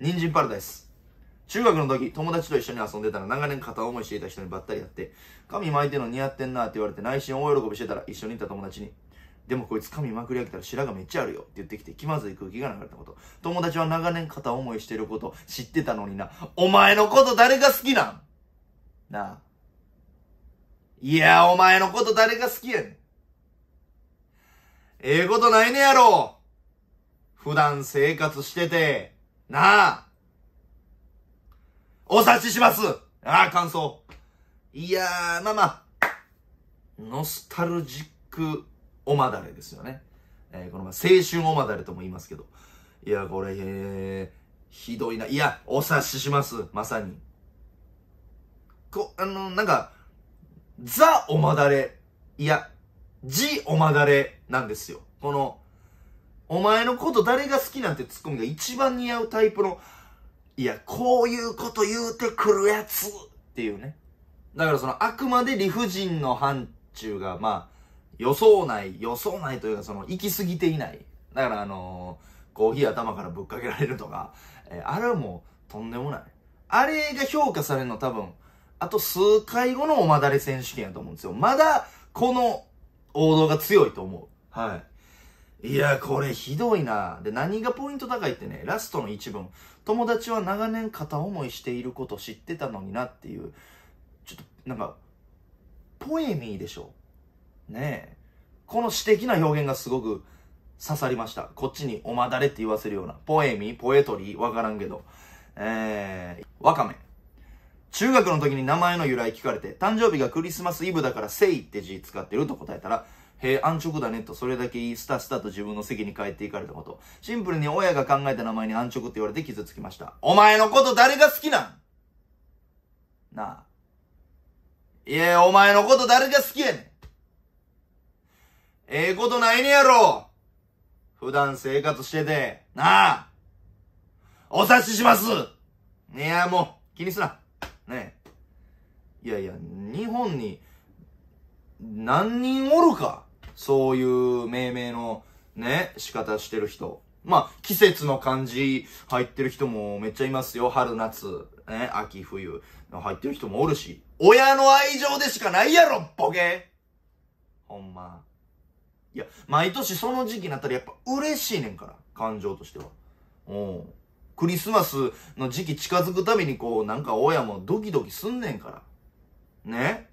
人参パラダイス。中学の時、友達と一緒に遊んでたら長年片思いしていた人にばったりやって、髪巻いてるの似合ってんなって言われて内心大喜びしてたら一緒にいた友達に、でもこいつ髪まくり上げたら白髪めっちゃあるよって言ってきて気まずい空気が流れたこと。友達は長年片思いしてること知ってたのにな、お前のこと誰が好きなんなあ。いや、お前のこと誰が好きやねん。ええことないねやろ普段生活してて。なあ。お察しします。ああ、感想。いやー、まあまあ、ノスタルジックおまだれですよね。えー、このま青春おまだれとも言いますけど。いや、これ、えー、ひどいな。いや、お察しします。まさに。こ、あの、なんか、ザ・おまだれ。いや、ジ・おまだれなんですよ。この、お前のこと誰が好きなんてツッコミが一番似合うタイプの、いや、こういうこと言うてくるやつっていうね。だからその、あくまで理不尽の範疇が、まあ、予想内、予想内というかその、行き過ぎていない。だからあのー、コーヒー頭からぶっかけられるとか、えー、あれはもう、とんでもない。あれが評価されるの多分、あと数回後のおまだれ選手権やと思うんですよ。まだ、この王道が強いと思う。はい。いや、これひどいな。で、何がポイント高いってね、ラストの一文。友達は長年片思いしていること知ってたのになっていう、ちょっと、なんか、ポエミーでしょ。ねえ。この詩的な表現がすごく刺さりました。こっちにおまだれって言わせるような。ポエミー、ポエトリー、わからんけど。えー、わかめ。中学の時に名前の由来聞かれて、誕生日がクリスマスイブだから、セイって字使ってると答えたら、へえ、安直だねと、それだけいい、スタスタと自分の席に帰っていかれたこと。シンプルに親が考えた名前に安直って言われて傷つきました。お前のこと誰が好きなんなあ。いや、お前のこと誰が好きやねん。ええことないねやろ普段生活してて、なあお察ししますいや、もう、気にすな。ねえ。いやいや、日本に、何人おるかそういう命名のね、仕方してる人。まあ、季節の感じ入ってる人もめっちゃいますよ。春、夏、ね、秋、冬。入ってる人もおるし。親の愛情でしかないやろ、ボケほんま。いや、毎年その時期になったらやっぱ嬉しいねんから。感情としては。うん。クリスマスの時期近づくたびにこう、なんか親もドキドキすんねんから。ね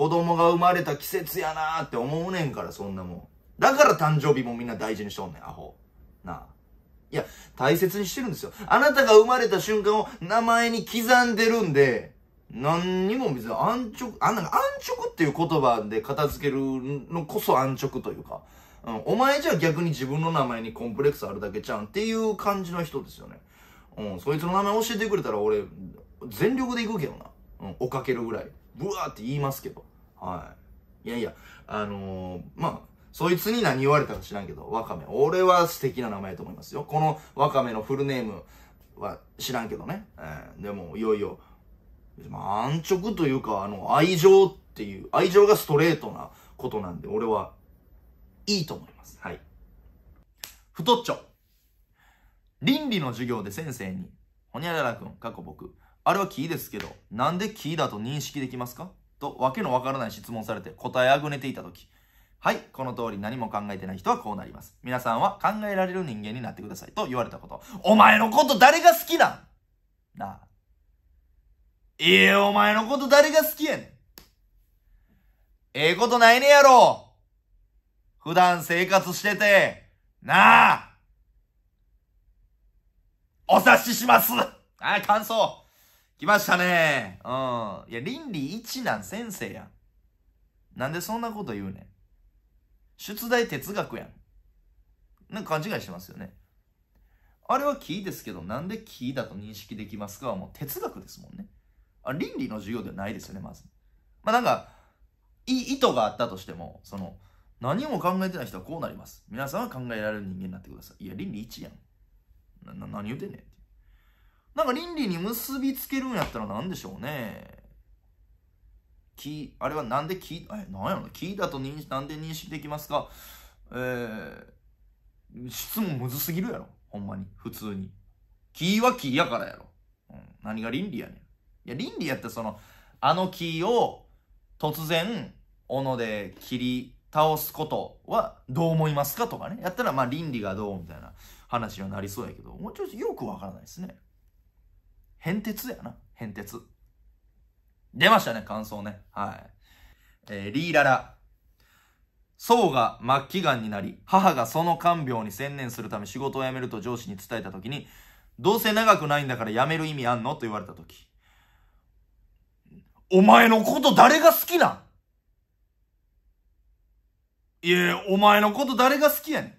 子供が生まれた季節やなーって思うねんから、そんなもん。だから誕生日もみんな大事にしとんねん、アホ。なあ。いや、大切にしてるんですよ。あなたが生まれた瞬間を名前に刻んでるんで、何にも別に安直、あんな安直っていう言葉で片付けるのこそ安直というか、うん、お前じゃ逆に自分の名前にコンプレックスあるだけちゃんっていう感じの人ですよね。うん、そいつの名前教えてくれたら俺、全力で行くけどな。うん、追っかけるぐらい。ブワーって言いますけど。はい。いやいや、あのー、まあ、そいつに何言われたか知らんけど、ワカメ。俺は素敵な名前と思いますよ。このワカメのフルネームは知らんけどね。えー、でも、いよいよ、まあ、安直というか、あの、愛情っていう、愛情がストレートなことなんで、俺は、いいと思います。はい。太っちょ。倫理の授業で先生に、ほにゃららくん、過去僕、あれは木ですけど、なんで木だと認識できますかとわけのわからない質問されて答えあぐねていた時、はい、この通り何も考えてない人はこうなります。皆さんは考えられる人間になってくださいと言われたこと。お前のこと誰が好きなんなあ。いえ、お前のこと誰が好きやねん。ええことないねやろ。普段生活してて、なあ。お察しします。ああ、感想。来ましたねうん。いや、倫理一難先生やん。なんでそんなこと言うねん。出題哲学やん。なんか勘違いしてますよね。あれは木ですけど、なんで木だと認識できますかはもう哲学ですもんね。あ、倫理の授業ではないですよね、まず。まあなんか、いい意図があったとしても、その、何も考えてない人はこうなります。皆さんは考えられる人間になってください。いや、倫理一やん。な、な何言うてんねんなんか倫理に結びつけるんやったら何でしょうね。き、あれはなんでき、え、なんやろ聞いたと認なんで認識できますかえー、質問むずすぎるやろ。ほんまに。普通に。木は木やからやろ。うん、何が倫理やねん。いや、倫理やってその、あの木を突然、斧で切り倒すことはどう思いますかとかね。やったら、まあ倫理がどうみたいな話にはなりそうやけど、もうちょっとよくわからないですね。変哲やな。変哲。出ましたね、感想ね。はい。えー、リーララ。僧が末期癌になり、母がその看病に専念するため仕事を辞めると上司に伝えたときに、どうせ長くないんだから辞める意味あんのと言われた時。お前のこと誰が好きなんいえ、お前のこと誰が好きやねん。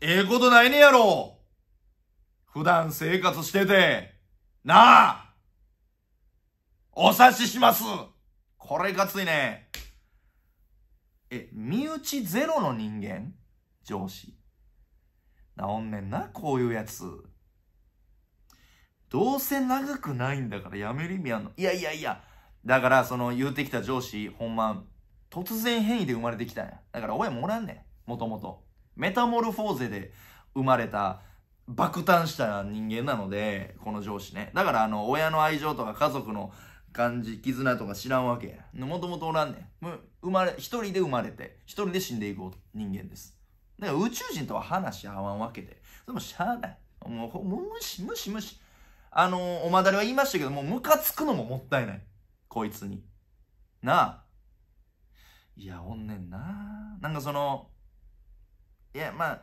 ええことないねやろ普段生活してて、なあお察ししますこれがついね。え、身内ゼロの人間上司。治んねんな、こういうやつ。どうせ長くないんだからやめる意味あんの。いやいやいや。だから、その言うてきた上司、ほんま、突然変異で生まれてきたんや。だから親もおらんねん。もともと。メタモルフォーゼで生まれた爆誕した人間なので、この上司ね。だからあの、親の愛情とか家族の感じ、絆とか知らんわけや。もともとおらんねん。生まれ、一人で生まれて、一人で死んでいく人間です。だから宇宙人とは話し合わんわけで。でもしゃあない。もう、もう無視無視無視。あのおまだれは言いましたけども、う、ムカつくのももったいない。こいつに。なあ。いや、おんねんな。なんかその、いや、まあ、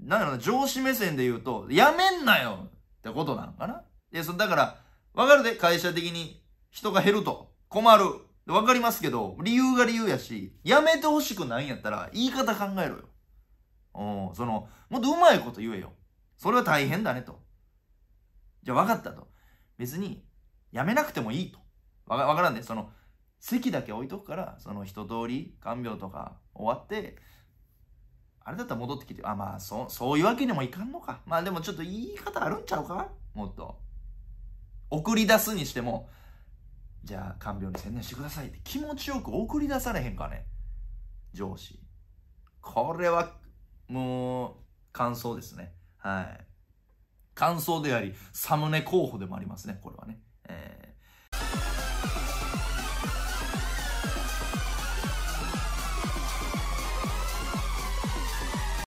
なんだろうな、上司目線で言うと、やめんなよってことなのかないや、そだから、わかるで、会社的に人が減ると困る。わかりますけど、理由が理由やし、やめてほしくないんやったら、言い方考えろよ。うん、その、もっとうまいこと言えよ。それは大変だねと。じゃあ分かったと。別に、やめなくてもいいと。わからんで、その、席だけ置いとくから、その一通り、看病とか終わって、あれだったら戻ってきて、あ、まあ、そ、そういうわけにもいかんのか。まあでもちょっと言い方あるんちゃうかもっと。送り出すにしても、じゃあ看病に専念してくださいって気持ちよく送り出されへんかね。上司。これは、もう、感想ですね。はい。感想であり、サムネ候補でもありますね、これはね。えー